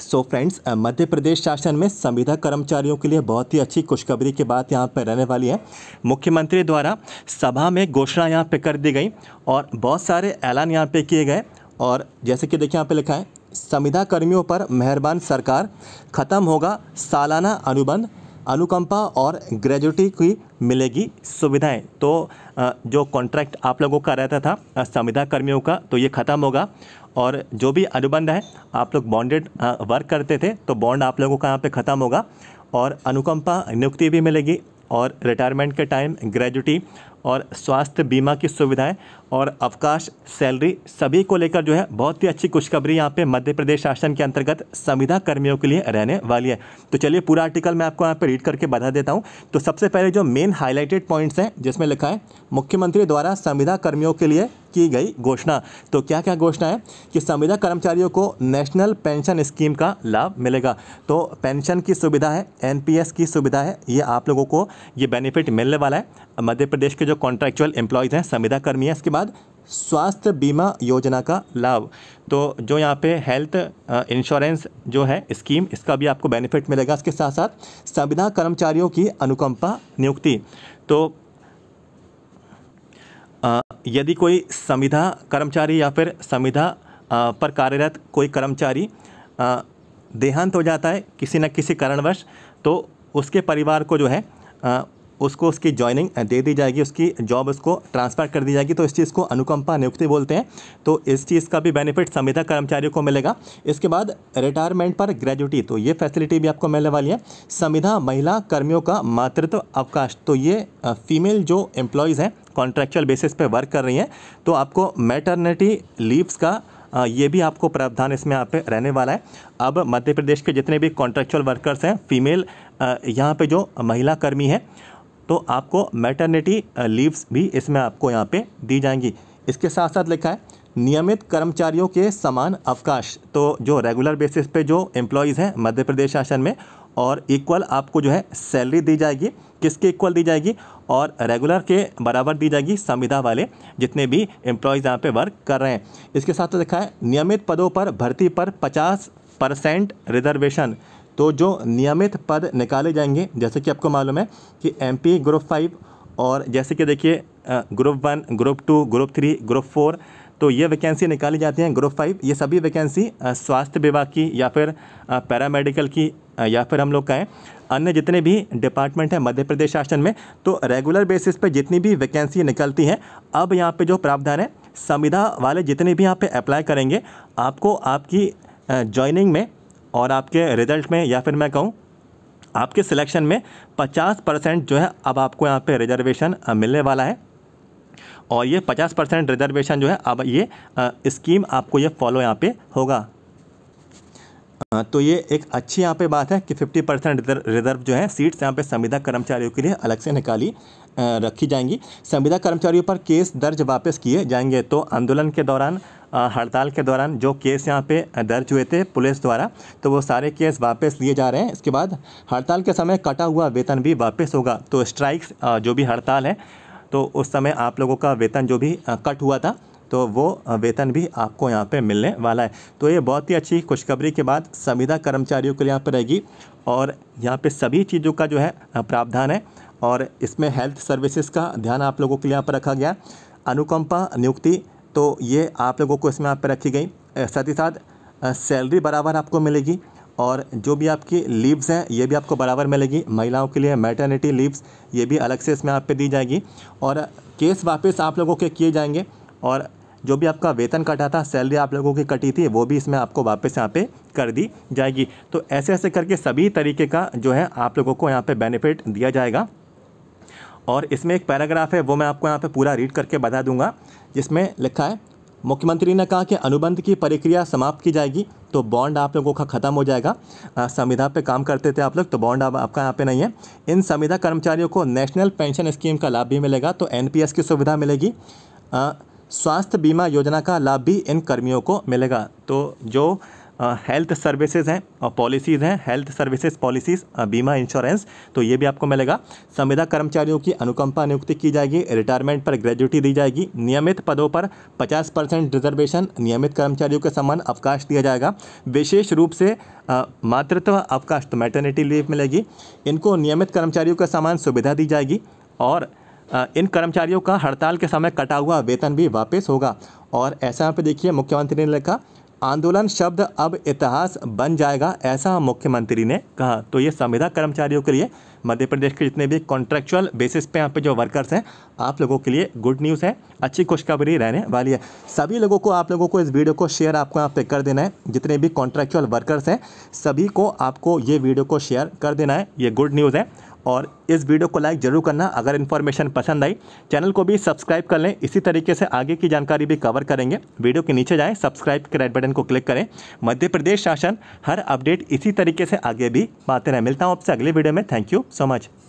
so friends मध्य प्रदेश शासन में संविदा कर्मचारियों के लिए बहुत ही अच्छी खुशखबरी की बात यहाँ पर रहने वाली है मुख्यमंत्री द्वारा सभा में घोषणा यहाँ पे कर दी गई और बहुत सारे ऐलान यहाँ पे किए गए और जैसे कि देखिए यहाँ पे लिखा है संविदा कर्मियों पर मेहरबान सरकार ख़त्म होगा सालाना अनुबंध अनुकंपा और ग्रेजुटी की मिलेगी सुविधाएं तो जो कॉन्ट्रैक्ट आप लोगों का रहता था संविदा कर्मियों का तो ये ख़त्म होगा और जो भी अनुबंध है आप लोग बॉन्डेड वर्क करते थे तो बॉन्ड आप लोगों का यहाँ पे ख़त्म होगा और अनुकंपा नियुक्ति भी मिलेगी और रिटायरमेंट के टाइम ग्रेजुटी और स्वास्थ्य बीमा की सुविधाएं और अवकाश सैलरी सभी को लेकर जो है बहुत ही अच्छी खुशखबरी यहाँ पे मध्य प्रदेश शासन के अंतर्गत संविदा कर्मियों के लिए रहने वाली है तो चलिए पूरा आर्टिकल मैं आपको यहाँ पे रीड करके बता देता हूँ तो सबसे पहले जो मेन हाईलाइटेड पॉइंट्स हैं जिसमें लिखा है मुख्यमंत्री द्वारा संविदा कर्मियों के लिए की गई घोषणा तो क्या क्या घोषणा है कि संविदा कर्मचारियों को नेशनल पेंशन स्कीम का लाभ मिलेगा तो पेंशन की सुविधा है एनपीएस की सुविधा है ये आप लोगों को ये बेनिफिट मिलने वाला है मध्य प्रदेश के जो कॉन्ट्रेक्चुअल एम्प्लॉयज़ हैं संविदा कर्मी हैं इसके बाद स्वास्थ्य बीमा योजना का लाभ तो जो यहाँ पे हेल्थ इंश्योरेंस जो है स्कीम इसका भी आपको बेनिफिट मिलेगा इसके साथ साथ संविदा कर्मचारियों की अनुकंपा नियुक्ति तो यदि कोई संविधा कर्मचारी या फिर संविधा पर कार्यरत कोई कर्मचारी देहांत हो जाता है किसी न किसी कारणवश तो उसके परिवार को जो है उसको उसकी ज्वाइनिंग दे दी जाएगी उसकी जॉब उसको ट्रांसफ़र कर दी जाएगी तो इस चीज़ को अनुकंपा नियुक्ति बोलते हैं तो इस चीज़ का भी बेनिफिट संविधा कर्मचारियों को मिलेगा इसके बाद रिटायरमेंट पर ग्रेजुटी तो ये फैसिलिटी भी आपको मिलने वाली है संविधा महिला कर्मियों का मातृत्व अवकाश तो ये फीमेल जो एम्प्लॉयज़ हैं कॉन्ट्रेक्चुअल बेसिस पर वर्क कर रही हैं तो आपको मैटर्निटी लीव्स का ये भी आपको प्रावधान इसमें यहाँ पे रहने वाला है अब मध्य प्रदेश के जितने भी कॉन्ट्रेक्चुअल वर्कर्स हैं फीमेल यहाँ पे जो महिला कर्मी हैं तो आपको मैटरनिटी लीव्स uh, भी इसमें आपको यहाँ पे दी जाएंगी इसके साथ साथ लिखा है नियमित कर्मचारियों के समान अवकाश तो जो रेगुलर बेसिस पे जो एम्प्लॉयज़ हैं मध्य प्रदेश शासन में और इक्वल आपको जो है सैलरी दी जाएगी किसके इक्वल दी जाएगी और रेगुलर के बराबर दी जाएगी संविधा वाले जितने भी एम्प्लॉयज़ यहाँ पे वर्क कर रहे हैं इसके साथ साथ लिखा है नियमित पदों पर भर्ती पर पचास परसेंट रिजर्वेशन तो जो नियमित पद निकाले जाएंगे जैसे कि आपको मालूम है कि एम ग्रुप फाइव और जैसे कि देखिए group one group two group three group four तो ये वैकेंसी निकाली जाती हैं ग्रुप फाइव ये सभी वैकेंसी स्वास्थ्य विभाग की या फिर पैरामेडिकल की या फिर हम लोग कहें अन्य जितने भी डिपार्टमेंट हैं मध्य प्रदेश शासन में तो रेगुलर बेसिस पे जितनी भी वैकेंसी निकलती हैं अब यहाँ पे जो प्रावधान है संविधा वाले जितने भी यहाँ पे अप्लाई करेंगे आपको आपकी ज्वाइनिंग में और आपके रिज़ल्ट में या फिर मैं कहूँ आपके सिलेक्शन में 50 परसेंट जो है अब आपको यहाँ पे रिजर्वेशन मिलने वाला है और ये 50 परसेंट रिजर्वेशन जो है अब ये स्कीम आपको ये फॉलो यहाँ पे होगा हाँ, तो ये एक अच्छी यहाँ पे बात है कि 50 परसेंट रिजर्व जो है सीट्स यहाँ पे संविदा कर्मचारियों के लिए अलग से निकाली रखी जाएंगी संविदा कर्मचारियों पर केस दर्ज वापस किए जाएंगे तो आंदोलन के दौरान हड़ताल के दौरान जो केस यहाँ पे दर्ज हुए थे पुलिस द्वारा तो वो सारे केस वापस लिए जा रहे हैं इसके बाद हड़ताल के समय कटा हुआ वेतन भी वापस होगा तो स्ट्राइक्स जो भी हड़ताल है तो उस समय आप लोगों का वेतन जो भी कट हुआ था तो वो वेतन भी आपको यहाँ पे मिलने वाला है तो ये बहुत ही अच्छी खुशखबरी के बाद संविदा कर्मचारियों के लिए यहाँ पर रहेगी और यहाँ पे सभी चीज़ों का जो है प्रावधान है और इसमें हेल्थ सर्विसेज का ध्यान आप लोगों के लिए यहाँ पर रखा गया अनुकंपा नियुक्ति तो ये आप लोगों को इसमें यहाँ पर रखी गई साथ ही साथ सैलरी बराबर आपको मिलेगी और जो भी आपकी लीव्स हैं ये भी आपको बराबर मिलेगी महिलाओं के लिए मैटर्निटी लीव्स ये भी अलग से इसमें आप पे दी जाएगी और केस वापस आप लोगों के किए जाएंगे और जो भी आपका वेतन कटा था सैलरी आप लोगों की कटी थी वो भी इसमें आपको वापस यहाँ पे कर दी जाएगी तो ऐसे ऐसे करके सभी तरीके का जो है आप लोगों को यहाँ पे बेनिफिट दिया जाएगा और इसमें एक पैराग्राफ है वो मैं आपको यहाँ पे पूरा रीड करके बता दूंगा जिसमें लिखा है मुख्यमंत्री ने कहा कि अनुबंध की प्रक्रिया समाप्त की जाएगी तो बॉन्ड आप लोगों का ख़त्म हो जाएगा संविधा पे काम करते थे आप लोग तो बॉन्ड अब आप, आपका यहाँ पे नहीं है इन संविधा कर्मचारियों को नेशनल पेंशन स्कीम का लाभ भी मिलेगा तो एनपीएस की सुविधा मिलेगी स्वास्थ्य बीमा योजना का लाभ भी इन कर्मियों को मिलेगा तो जो हेल्थ सर्विसेज हैं और पॉलिसीज़ हैं हेल्थ सर्विसेज पॉलिसीज़ बीमा इंश्योरेंस तो ये भी आपको मिलेगा संविदा कर्मचारियों की अनुकंपा नियुक्ति की जाएगी रिटायरमेंट पर ग्रेजुटी दी जाएगी नियमित पदों पर 50 परसेंट रिजर्वेशन नियमित कर्मचारियों के समान अवकाश दिया जाएगा विशेष रूप से मातृत्व अवकाश तो मैटर्निटी लीव मिलेगी इनको नियमित कर्मचारियों के समान सुविधा दी जाएगी और इन कर्मचारियों का हड़ताल के समय कटा हुआ वेतन भी वापस होगा और ऐसा यहाँ पे देखिए मुख्यमंत्री ने लिखा आंदोलन शब्द अब इतिहास बन जाएगा ऐसा मुख्यमंत्री ने कहा तो ये संविदा कर्मचारियों के लिए मध्य प्रदेश के जितने भी कॉन्ट्रेक्चुअल बेसिस पे यहाँ पे जो वर्कर्स हैं आप लोगों के लिए गुड न्यूज़ है अच्छी खुशखबरी रहने वाली है सभी लोगों को आप लोगों को इस वीडियो को शेयर आपको यहाँ पे कर देना है जितने भी कॉन्ट्रेक्चुअल वर्कर्स हैं सभी को आपको ये वीडियो को शेयर कर देना है ये गुड न्यूज़ है और इस वीडियो को लाइक जरूर करना अगर इन्फॉर्मेशन पसंद आई चैनल को भी सब्सक्राइब कर लें इसी तरीके से आगे की जानकारी भी कवर करेंगे वीडियो के नीचे जाएँ सब्सक्राइब के रेड बटन को क्लिक करें मध्य प्रदेश शासन हर अपडेट इसी तरीके से आगे भी पाते रहें मिलता हूँ आपसे अगले वीडियो में थैंक यू सो मच